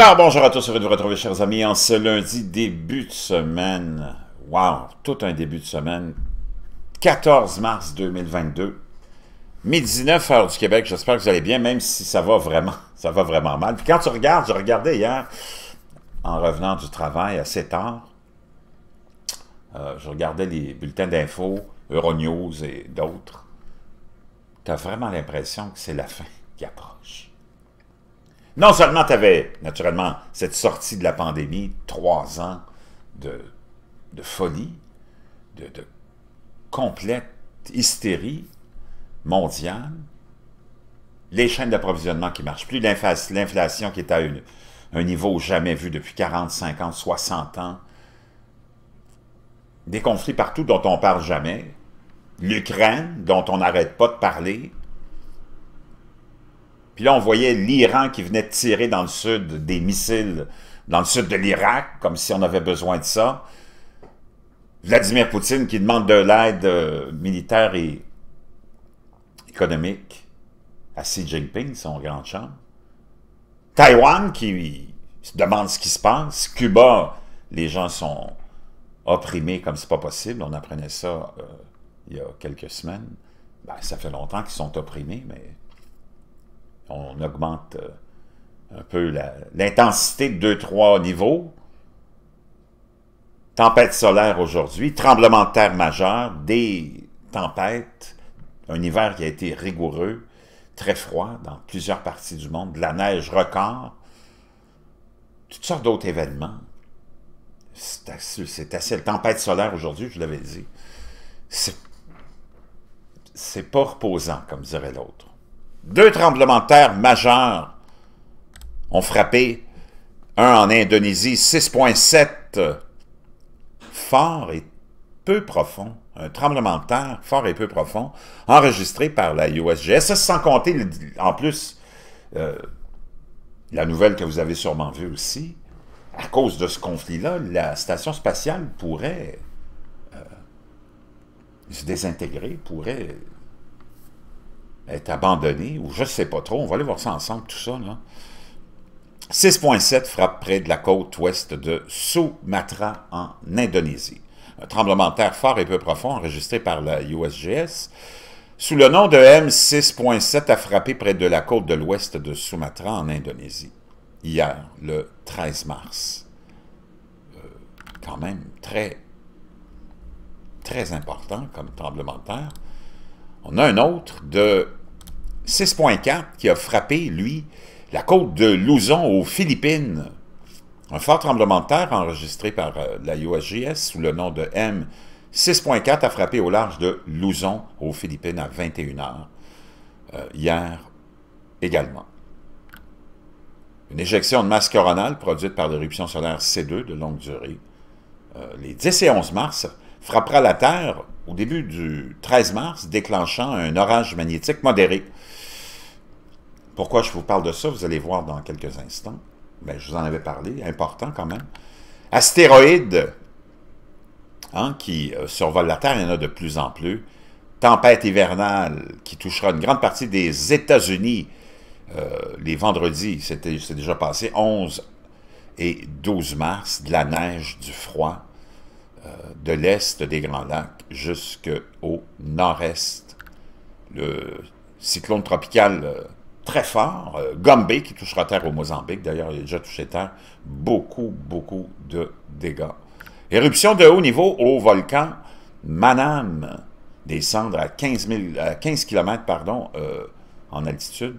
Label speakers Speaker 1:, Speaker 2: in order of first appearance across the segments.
Speaker 1: Alors, bonjour à tous, heureux de vous retrouver, chers amis, en ce lundi début de semaine. Wow, tout un début de semaine. 14 mars 2022, midi h heures du Québec. J'espère que vous allez bien, même si ça va vraiment, ça va vraiment mal. Puis quand tu regardes, je regardais hier, en revenant du travail assez tard, euh, je regardais les bulletins d'infos, Euronews et d'autres. Tu as vraiment l'impression que c'est la fin qui approche non seulement tu avais, naturellement, cette sortie de la pandémie, trois ans de, folie, de, complète hystérie mondiale, les chaînes d'approvisionnement qui marchent plus, l'inflation qui est à un niveau jamais vu depuis 40, 50, 60 ans, des conflits partout dont on parle jamais, l'Ukraine dont on n'arrête pas de parler, puis là, on voyait l'Iran qui venait de tirer dans le sud des missiles, dans le sud de l'Irak, comme si on avait besoin de ça. Vladimir Poutine qui demande de l'aide euh, militaire et économique à Xi Jinping, son grand champ. Taïwan qui se demande ce qui se passe. Cuba, les gens sont opprimés comme c'est pas possible. On apprenait ça euh, il y a quelques semaines. Ben, ça fait longtemps qu'ils sont opprimés, mais on augmente euh, un peu l'intensité de 2-3 niveaux. Tempête solaire aujourd'hui, tremblement de terre majeur, des tempêtes, un hiver qui a été rigoureux, très froid dans plusieurs parties du monde, de la neige record, toutes sortes d'autres événements. C'est assez, assez, tempête solaire aujourd'hui, je l'avais dit. C'est pas reposant, comme dirait l'autre. Deux tremblements de terre majeurs ont frappé, un en Indonésie, 6,7, fort et peu profond, un tremblement de terre fort et peu profond, enregistré par la USGS, sans compter, en plus, euh, la nouvelle que vous avez sûrement vue aussi, à cause de ce conflit-là, la station spatiale pourrait euh, se désintégrer, pourrait est abandonné, ou je ne sais pas trop, on va aller voir ça ensemble, tout ça. 6.7 frappe près de la côte ouest de Sumatra en Indonésie. Un tremblement de terre fort et peu profond enregistré par la USGS. Sous le nom de M6.7 a frappé près de la côte de l'ouest de Sumatra en Indonésie, hier, le 13 mars. Euh, quand même très, très important comme tremblement de terre. On a un autre de 6.4 qui a frappé, lui, la côte de Luzon aux Philippines. Un fort tremblement de terre enregistré par euh, la USGS sous le nom de M. 6.4 a frappé au large de Luzon aux Philippines à 21h euh, hier également. Une éjection de masse coronale produite par l'éruption solaire C2 de longue durée euh, les 10 et 11 mars frappera la Terre au début du 13 mars, déclenchant un orage magnétique modéré. Pourquoi je vous parle de ça, vous allez voir dans quelques instants. Ben, je vous en avais parlé, important quand même. Astéroïdes hein, qui euh, survolent la Terre, il y en a de plus en plus. Tempête hivernale qui touchera une grande partie des États-Unis euh, les vendredis, c'est déjà passé, 11 et 12 mars, de la neige, du froid, euh, de l'est des Grands Lacs jusqu'au nord-est. Le cyclone tropical très fort. Euh, Gombe qui touchera terre au Mozambique. D'ailleurs, il a déjà touché terre. Beaucoup, beaucoup de dégâts. Éruption de haut niveau au volcan Manam. Descendre à 15, 15 km pardon, euh, en altitude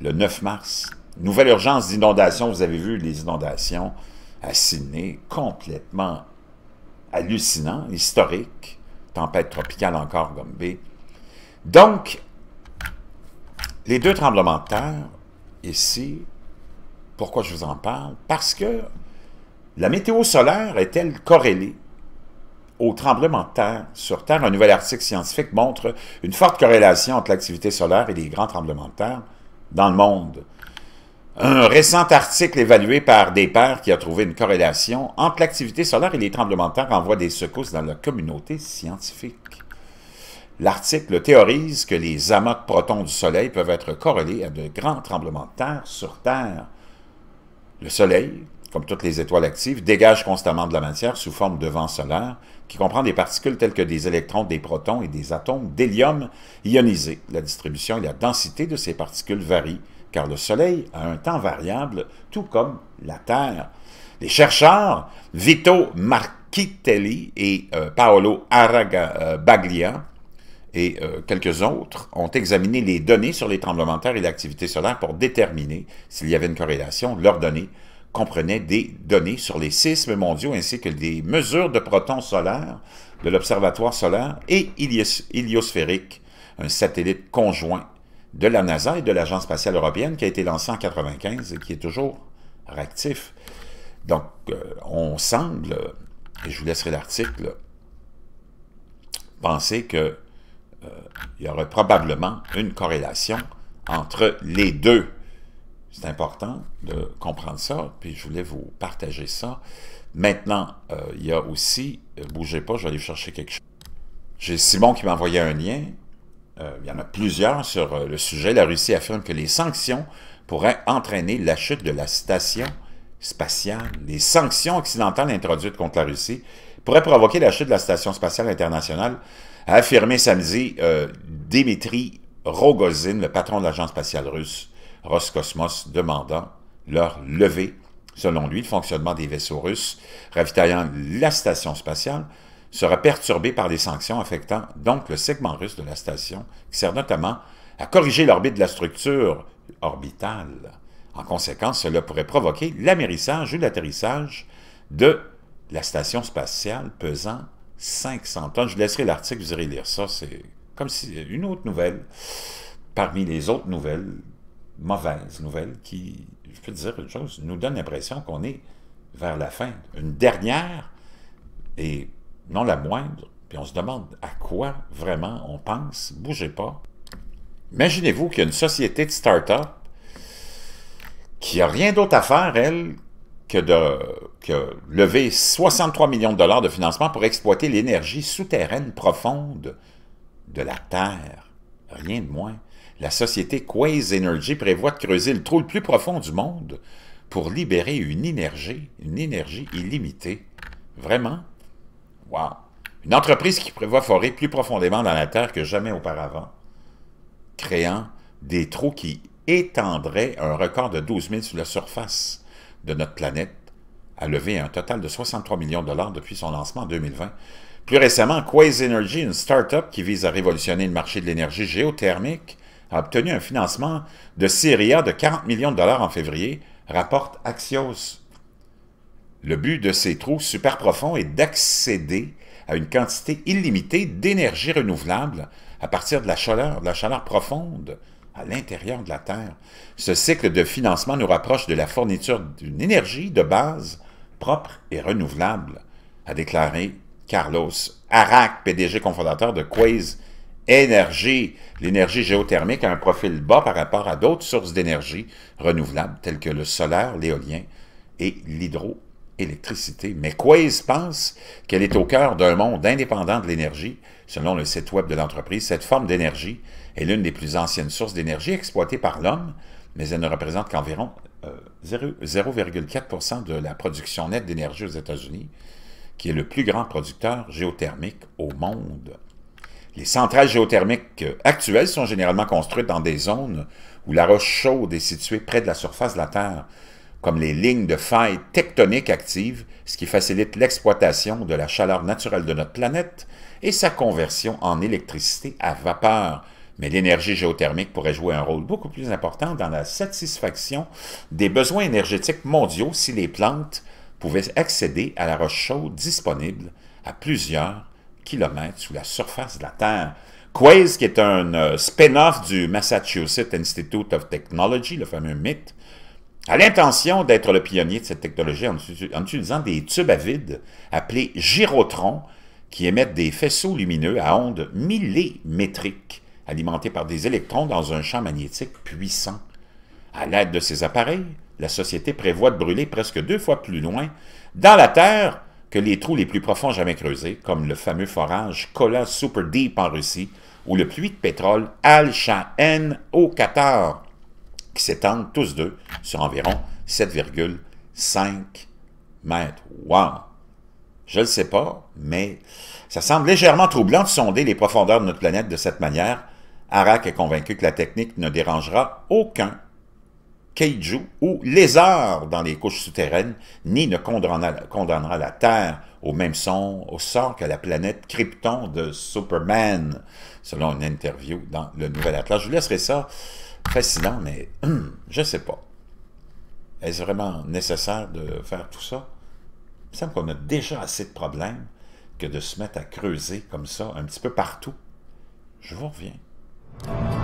Speaker 1: le 9 mars. Nouvelle urgence d'inondation. Vous avez vu les inondations à Sydney, complètement hallucinant, historique. Tempête tropicale encore Gombe. Donc, les deux tremblements de terre, ici, pourquoi je vous en parle? Parce que la météo solaire est-elle corrélée au tremblement de terre sur Terre? Un nouvel article scientifique montre une forte corrélation entre l'activité solaire et les grands tremblements de terre dans le monde. Un récent article évalué par des pairs qui a trouvé une corrélation entre l'activité solaire et les tremblements de terre envoie des secousses dans la communauté scientifique. L'article théorise que les amas de protons du Soleil peuvent être corrélés à de grands tremblements de terre sur Terre. Le Soleil, comme toutes les étoiles actives, dégage constamment de la matière sous forme de vent solaire, qui comprend des particules telles que des électrons, des protons et des atomes d'hélium ionisés. La distribution et la densité de ces particules varient, car le Soleil a un temps variable, tout comme la Terre. Les chercheurs Vito Marchitelli et euh, Paolo Aragaglia euh, et euh, quelques autres ont examiné les données sur les tremblements de terre et l'activité solaire pour déterminer s'il y avait une corrélation. Leurs données comprenaient des données sur les sismes mondiaux ainsi que des mesures de protons solaires de l'Observatoire solaire et iliosphérique, un satellite conjoint de la NASA et de l'Agence spatiale européenne qui a été lancé en 1995 et qui est toujours réactif. Donc, euh, on semble, et je vous laisserai l'article, penser que euh, il y aurait probablement une corrélation entre les deux. C'est important de comprendre ça, puis je voulais vous partager ça. Maintenant, euh, il y a aussi, euh, bougez pas, je vais aller chercher quelque chose. J'ai Simon qui m'a envoyé un lien. il y en a plusieurs sur le sujet. La Russie affirme que les sanctions pourraient entraîner la chute de la station spatiale. Les sanctions occidentales introduites contre la Russie pourraient provoquer la chute de la station spatiale internationale a affirmé samedi euh, Dimitri Rogozin, le patron de l'agence spatiale russe Roscosmos, demandant leur levée. Selon lui, le fonctionnement des vaisseaux russes ravitaillant la station spatiale sera perturbé par des sanctions affectant donc le segment russe de la station, qui sert notamment à corriger l'orbite de la structure orbitale. En conséquence, cela pourrait provoquer l'amérissage ou l'atterrissage de la station spatiale pesant 500 tonnes. Je laisserai l'article, vous irez lire ça. C'est comme si une autre nouvelle, parmi les autres nouvelles, mauvaises nouvelles, qui, je peux dire une chose, nous donne l'impression qu'on est vers la fin. Une dernière, et non la moindre, puis on se demande à quoi vraiment on pense. Bougez pas. Imaginez-vous qu'il y a une société de start-up qui n'a rien d'autre à faire, elle, que de que lever 63 millions de dollars de financement pour exploiter l'énergie souterraine profonde de la Terre. Rien de moins. La société Quaze Energy prévoit de creuser le trou le plus profond du monde pour libérer une énergie, une énergie illimitée. Vraiment? Wow! Une entreprise qui prévoit forer plus profondément dans la Terre que jamais auparavant, créant des trous qui étendraient un record de 12 000 sur la surface de notre planète a levé un total de 63 millions de dollars depuis son lancement en 2020. Plus récemment, Quaze Energy, une start-up qui vise à révolutionner le marché de l'énergie géothermique, a obtenu un financement de Syria de 40 millions de dollars en février, rapporte Axios. Le but de ces trous super profonds est d'accéder à une quantité illimitée d'énergie renouvelable à partir de la chaleur, de la chaleur profonde à l'intérieur de la Terre. Ce cycle de financement nous rapproche de la fourniture d'une énergie de base propre et renouvelable, a déclaré Carlos Arac, PDG confondateur de Quaze Energy, L'énergie géothermique a un profil bas par rapport à d'autres sources d'énergie renouvelables telles que le solaire, l'éolien et l'hydro électricité. Mais quoi pense qu'elle est au cœur d'un monde indépendant de l'énergie, selon le site web de l'entreprise, cette forme d'énergie est l'une des plus anciennes sources d'énergie exploitées par l'homme, mais elle ne représente qu'environ 0,4 euh, de la production nette d'énergie aux États-Unis, qui est le plus grand producteur géothermique au monde. Les centrales géothermiques euh, actuelles sont généralement construites dans des zones où la roche chaude est située près de la surface de la Terre, comme les lignes de failles tectoniques actives, ce qui facilite l'exploitation de la chaleur naturelle de notre planète et sa conversion en électricité à vapeur. Mais l'énergie géothermique pourrait jouer un rôle beaucoup plus important dans la satisfaction des besoins énergétiques mondiaux si les plantes pouvaient accéder à la roche chaude disponible à plusieurs kilomètres sous la surface de la Terre. Quaze, qui est un euh, spin-off du Massachusetts Institute of Technology, le fameux MIT, a l'intention d'être le pionnier de cette technologie en, utilisant des tubes à vide appelés gyrotrons qui émettent des faisceaux lumineux à ondes millimétriques alimentés par des électrons dans un champ magnétique puissant. À l'aide de ces appareils, la société prévoit de brûler presque deux fois plus loin dans la Terre que les trous les plus profonds jamais creusés, comme le fameux forage Kola Super Deep en Russie ou le puits de pétrole Al-Shahen au Qatar qui s'étendent tous deux sur environ 7,5 mètres. Wow! Je ne le sais pas, mais ça semble légèrement troublant de sonder les profondeurs de notre planète de cette manière. Arak est convaincu que la technique ne dérangera aucun kaiju ou lézard dans les couches souterraines, ni ne condamnera, condamnera la Terre au même son, au sort que la planète Krypton de Superman, selon une interview dans le Nouvel Atlas. Je vous laisserai ça fascinant, mais je ne sais pas. Est-ce vraiment nécessaire de faire tout ça? Il me semble qu'on a déjà assez de problèmes que de se mettre à creuser comme ça un petit peu partout. Je vous reviens.